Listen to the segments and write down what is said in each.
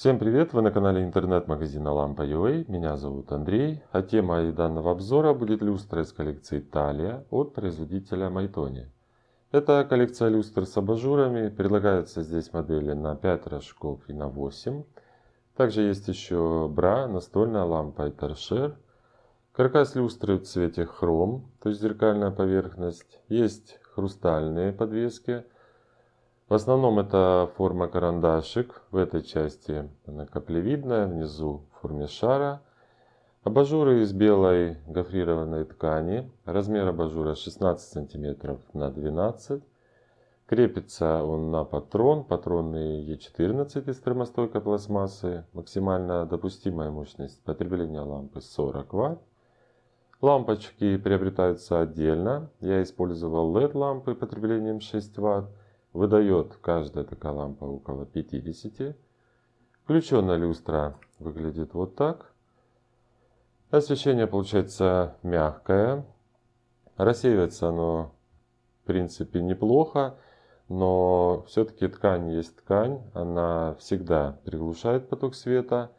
Всем привет! Вы на канале интернет-магазина Lampa.ua. Меня зовут Андрей. А тема данного обзора будет люстра из коллекции Талия от производителя Майтони. Это коллекция люстр с абажурами. Предлагаются здесь модели на 5 рожков и на 8. Также есть еще бра, настольная лампа и торшер. Каркас люстры в цвете хром, то есть зеркальная поверхность. Есть хрустальные подвески – в основном это форма карандашик. В этой части она каплевидная, внизу в форме шара. Абажуры из белой гофрированной ткани. Размер абажура 16 см на 12 Крепится он на патрон, патронный Е14 из термостойкой пластмассы. Максимально допустимая мощность потребления лампы 40 Вт. Лампочки приобретаются отдельно. Я использовал LED-лампы потреблением 6 Вт. Выдает каждая такая лампа около 50. Включенная люстра выглядит вот так. Освещение получается мягкое. Рассеивается оно, в принципе, неплохо. Но все-таки ткань есть ткань. Она всегда приглушает поток света.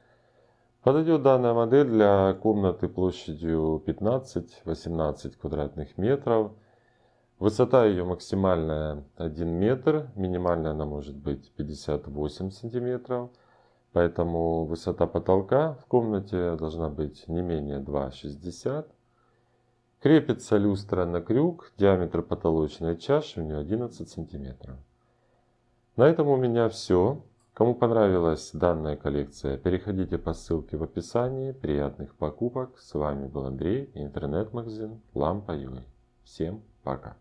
Подойдет данная модель для комнаты площадью 15-18 квадратных метров – Высота ее максимальная 1 метр, минимальная она может быть 58 сантиметров. Поэтому высота потолка в комнате должна быть не менее 2,60. Крепится люстра на крюк, диаметр потолочной чаши у нее 11 сантиметров. На этом у меня все. Кому понравилась данная коллекция, переходите по ссылке в описании. Приятных покупок. С вами был Андрей, интернет-магазин Лампа.ua. Всем пока.